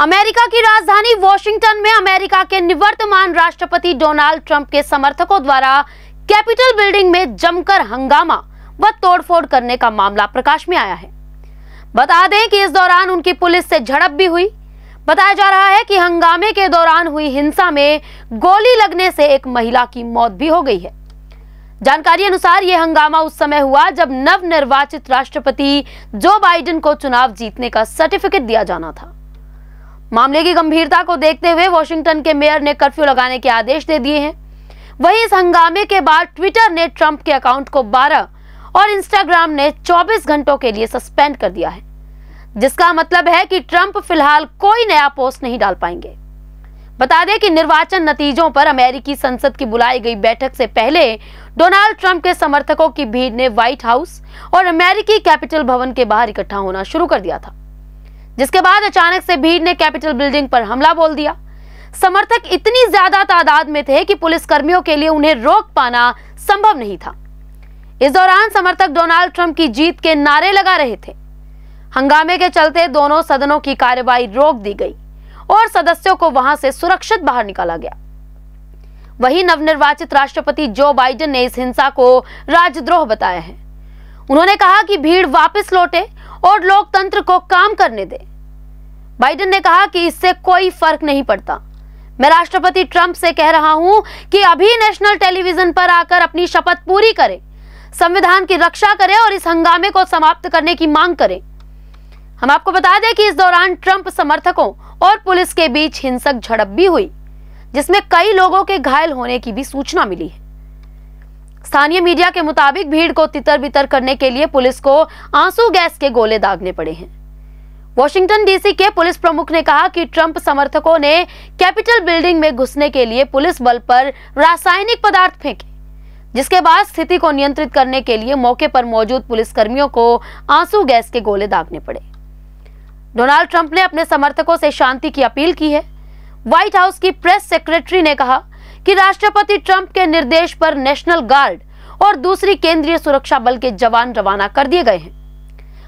America की राजधानी Washington में अमेरिका के निवर्तमान राष्ट्रपति डोनाल्ड ट्रंप के समर्थकों द्वारा कैपिटल बिल्डिंग में जमकर हंगामा व तोड़फोड़ करने का मामला प्रकाश में आया है बता दें कि इस दौरान उनकी पुलिस से झड़प भी हुई बताया जा रहा है कि हंगामे के दौरान हुई हिंसा में गोली लगने से एक महिला की मौत भी हो गई है जानकारी अनुसार यह हंगामा उस समय हुआ जब नवनिर्वाचित राष्ट्रपति जो बाइडेन को चुनाव जीतने का सर्टिफिकेट दिया जाना था मामले की गंभीरता को देखते हुए वॉशिंगटन के मेयर ने कर्फ्यू लगाने के आदेश दे दिए हैं वहीं इस हंगामे के बाद ट्विटर ने ट्रंप के अकाउंट को 12 और इंस्टाग्राम ने 24 घंटों के लिए सस्पेंड कर दिया है जिसका मतलब है कि ट्रंप फिलहाल कोई नया पोस्ट नहीं डाल पाएंगे बता दें कि निर्वाचन नतीजों पर अमेरिकी संसद की बुलाई गई बैठक से पहले डोनाल्ड ट्रंप के समर्थकों की भीड़ ने व्हाइट हाउस और अमेरिकी कैपिटल भवन के बाहर इकट्ठा होना शुरू कर दिया था जिसके बाद अचानक से भीड़ ने कैपिटल बिल्डिंग पर हमला बोल दिया समर्थक इतनी ज्यादा तादाद में थे कि पुलिसकर्मियों के लिए उन्हें रोक पाना संभव नहीं था इस दौरान समर्थक डोनाल्ड ट्रंप की जीत के नारे लगा रहे थे हंगामे के चलते दोनों सदनों की कार्यवाही रोक दी गई और सदस्यों को वहां से सुरक्षित बाहर निकाला गया वही नवनिर्वाचित राष्ट्रपति जो बाइडन ने इस हिंसा को राजद्रोह बताया है उन्होंने कहा कि भीड़ वापस लौटे और लोकतंत्र को काम करने दें बाइडेन ने कहा कि इससे कोई फर्क नहीं पड़ता मैं राष्ट्रपति ट्रंप से कह रहा हूं कि अभी नेशनल टेलीविजन पर आकर अपनी शपथ पूरी करें संविधान की रक्षा करें और इस हंगामे को समाप्त करने की मांग करें हम आपको बता दें कि इस दौरान ट्रंप समर्थकों और पुलिस के बीच हिंसक झड़प भी हुई जिसमें कई लोगों के घायल होने की भी सूचना मिली है स्थानीय मीडिया के मुताबिक भीड़ को तितर बितर करने के लिए पुलिस को आंसू गैस के गोले दागने पड़े हैं वॉशिंगटन डीसी के पुलिस प्रमुख ने कहा कि ट्रंप समर्थकों ने कैपिटल बिल्डिंग में घुसने के लिए पुलिस बल पर रासायनिक पदार्थ फेंके जिसके बाद स्थिति को नियंत्रित करने के लिए मौके पर मौजूद पुलिसकर्मियों को आंसू गैस के गोले दागने पड़े डोनाल्ड ट्रंप ने अपने समर्थकों से शांति की अपील की है व्हाइट हाउस की प्रेस सेक्रेटरी ने कहा कि राष्ट्रपति ट्रंप के निर्देश पर नेशनल गार्ड और दूसरी केंद्रीय सुरक्षा बल के जवान रवाना कर दिए गए हैं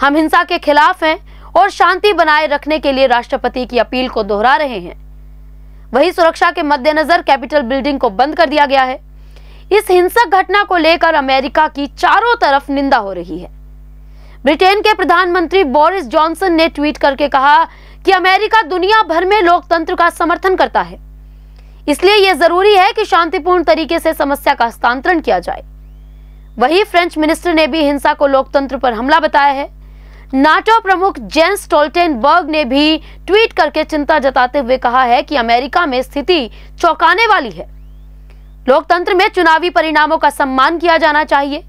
हम हिंसा के खिलाफ हैं और शांति बनाए रखने के लिए राष्ट्रपति की अपील को दोहरा रहे हैं वही सुरक्षा के मद्देनजर कैपिटल बिल्डिंग को बंद कर दिया गया है इस हिंसक घटना को लेकर अमेरिका की चारों तरफ निंदा हो रही है ब्रिटेन के प्रधानमंत्री बोरिस जॉनसन ने ट्वीट करके कहा कि अमेरिका दुनिया भर में लोकतंत्र का समर्थन करता है इसलिए यह जरूरी है कि शांतिपूर्ण तरीके से समस्या का हस्तांतरण किया जाए वही फ्रेंच मिनिस्टर ने भी हिंसा को लोकतंत्र पर हमला बताया है नाटो प्रमुख जेंस टोल्टेनबर्ग ने भी ट्वीट करके चिंता जताते हुए कहा है कि अमेरिका में स्थिति चौंकाने वाली है लोकतंत्र में चुनावी परिणामों का सम्मान किया जाना चाहिए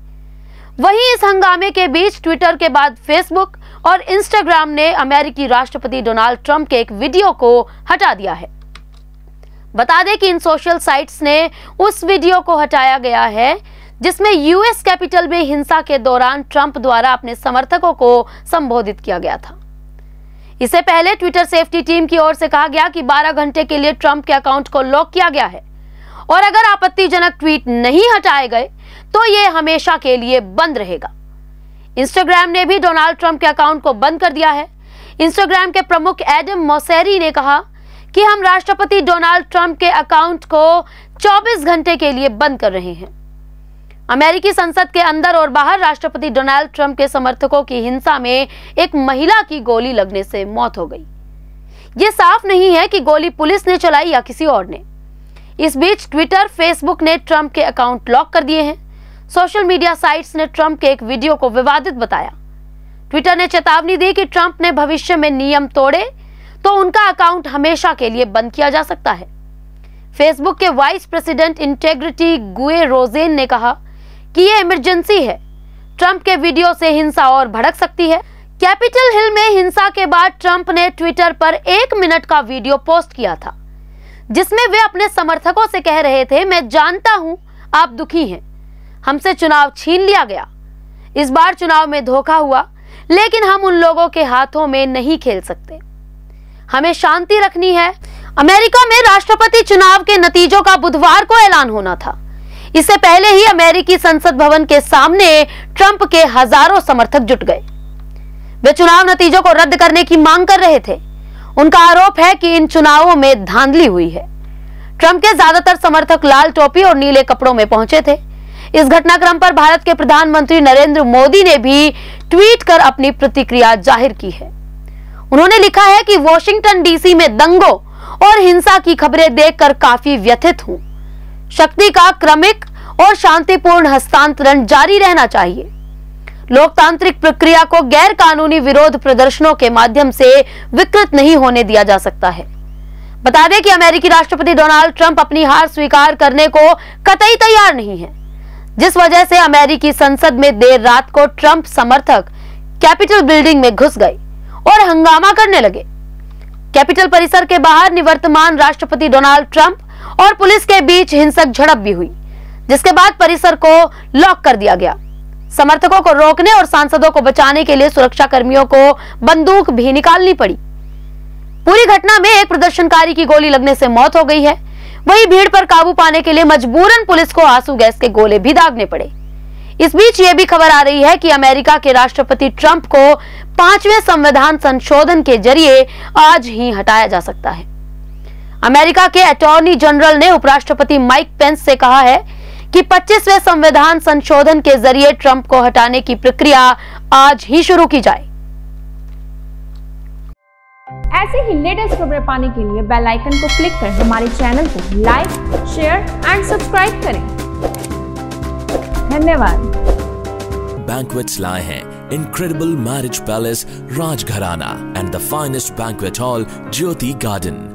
वहीं इस हंगामे के बीच ट्विटर के बाद फेसबुक और इंस्टाग्राम ने अमेरिकी राष्ट्रपति डोनाल्ड ट्रंप के एक वीडियो को हटा दिया है बता दें कि इन सोशल साइट्स ने उस वीडियो को हटाया गया है जिसमें यूएस कैपिटल में हिंसा के दौरान ट्रंप द्वारा अपने समर्थकों को संबोधित किया गया था इससे पहले ट्विटर सेफ्टी टीम की ओर से कहा गया कि 12 घंटे के लिए ट्रंप के अकाउंट को लॉक किया गया है और अगर आपत्तिजनक ट्वीट नहीं हटाए गए तो ये हमेशा के लिए बंद रहेगा इंस्टाग्राम ने भी डोनाल्ड ट्रंप के अकाउंट को बंद कर दिया है इंस्टाग्राम के प्रमुख एडम मोसेरी ने कहा कि हम राष्ट्रपति डोनाल्ड ट्रंप के अकाउंट को 24 घंटे के लिए बंद कर रहे हैं अमेरिकी संसद के अंदर और बाहर राष्ट्रपति डोनाल्ड ट्रंप के समर्थकों की हिंसा में एक महिला की गोली लगने से मौत हो गई ये साफ नहीं है कि गोली पुलिस ने चलाई या किसी और ने इस बीच ट्विटर फेसबुक ने ट्रंप के अकाउंट लॉक कर दिए हैं सोशल मीडिया साइट्स ने ट्रंप के एक वीडियो को विवादित बताया ट्विटर ने चेतावनी दी कि ट्रंप ने भविष्य में नियम तोड़े तो उनका अकाउंट हमेशा के लिए बंद किया जा सकता है फेसबुक के vice president integrity Guy Rosen ने कहा कि ये इमरजेंसी है ट्रंप के वीडियो से हिंसा और भड़क सकती है कैपिटल हिल में हिंसा के बाद ट्रंप ने ट्विटर पर एक मिनट का वीडियो पोस्ट किया था जिसमें वे अपने समर्थकों से कह रहे थे मैं जानता हूं आप दुखी हैं हमसे चुनाव छीन लिया गया इस बार चुनाव में धोखा हुआ लेकिन हम उन लोगों के हाथों में नहीं खेल सकते हमें शांति रखनी है अमेरिका में राष्ट्रपति चुनाव के नतीजों का बुधवार को ऐलान होना था इससे पहले ही अमेरिकी संसद भवन के सामने ट्रंप के हजारों समर्थक जुट गए वे चुनाव नतीजों को रद्द करने की मांग कर रहे थे उनका आरोप है कि इन चुनावों में धांधली हुई है ट्रंप के ज्यादातर समर्थक लाल टोपी और नीले कपड़ों में पहुंचे थे इस घटनाक्रम पर भारत के प्रधानमंत्री नरेंद्र मोदी ने भी ट्वीट कर अपनी प्रतिक्रिया जाहिर की है उन्होंने लिखा है कि वॉशिंगटन डीसी में दंगों और हिंसा की खबरें देखकर काफी व्यथित हूं शक्ति का क्रमिक और शांतिपूर्ण हस्तांतरण जारी रहना चाहिए लोकतांत्रिक प्रक्रिया को गैर कानूनी विरोध प्रदर्शनों के माध्यम से विकृत नहीं होने दिया जा सकता है बता दें कि अमेरिकी राष्ट्रपति डोनाल्ड ट्रंप अपनी हार स्वीकार करने को कतई तैयार नहीं है जिस वजह से अमेरिकी संसद में देर रात को ट्रंप समर्थक कैपिटल बिल्डिंग में घुस गए और हंगामा करने लगे कैपिटल परिसर के बाहर निवर्तमान राष्ट्रपति डोनाल्ड ट्रंप और पुलिस के बीच हिंसक झड़प भी हुई जिसके बाद परिसर को लॉक कर दिया गया समर्थकों को रोकने और सांसदों को बचाने के लिए सुरक्षा कर्मियों को बंदूक भी निकालनी पड़ी पूरी घटना में एक प्रदर्शनकारी की गोली लगने से मौत हो गई है वहीं भीड़ पर काबू पाने के लिए मजबूरन पुलिस को आंसू गैस के गोले भी दागने पड़े इस बीच ये भी खबर आ रही है कि अमेरिका के राष्ट्रपति ट्रंप को पांचवें संविधान संशोधन के जरिए आज ही हटाया जा सकता है अमेरिका के अटॉर्नी जनरल ने उपराष्ट्रपति माइक पेंस से कहा है कि 25वें संविधान संशोधन के जरिए ट्रंप को हटाने की प्रक्रिया आज ही शुरू की जाए ऐसे ही लेटेस्ट खबरें पाने के लिए बेल आइकन को क्लिक कर हमारे चैनल को लाइक शेयर एंड सब्सक्राइब करें धन्यवाद बैंकवेट लाए हैं incredible marriage palace Rajgharana and the finest banquet hall Jyoti garden